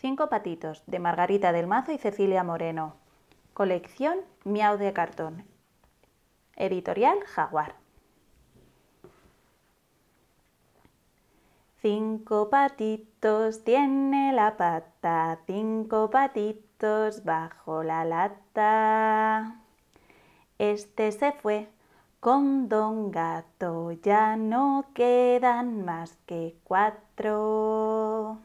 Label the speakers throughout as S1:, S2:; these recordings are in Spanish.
S1: Cinco patitos, de Margarita del Mazo y Cecilia Moreno. Colección Miau de Cartón. Editorial Jaguar. Cinco patitos tiene la pata, cinco patitos bajo la lata. Este se fue con don gato, ya no quedan más que cuatro.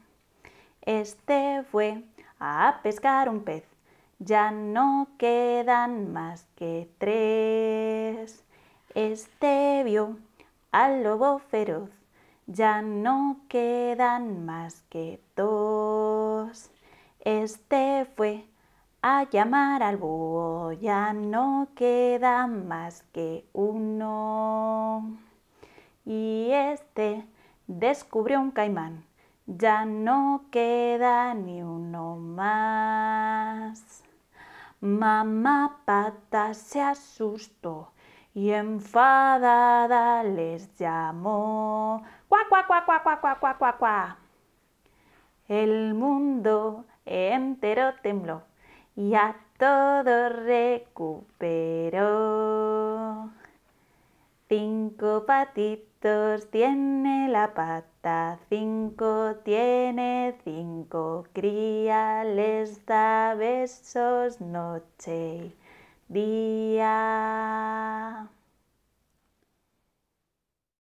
S1: Este fue a pescar un pez. Ya no quedan más que tres. Este vio al lobo feroz. Ya no quedan más que dos. Este fue a llamar al búho. Ya no queda más que uno. Y este descubrió un caimán. Ya no queda ni uno más. Mamá pata se asustó y enfadada les llamó. ¡Cuá, cuá, cuá, cuá, cuá, cuá, cuá, cuá, El mundo entero tembló y a todo recuperó. Cinco patitos tiene la pata, cinco tiene cinco, crías, les da besos noche y día.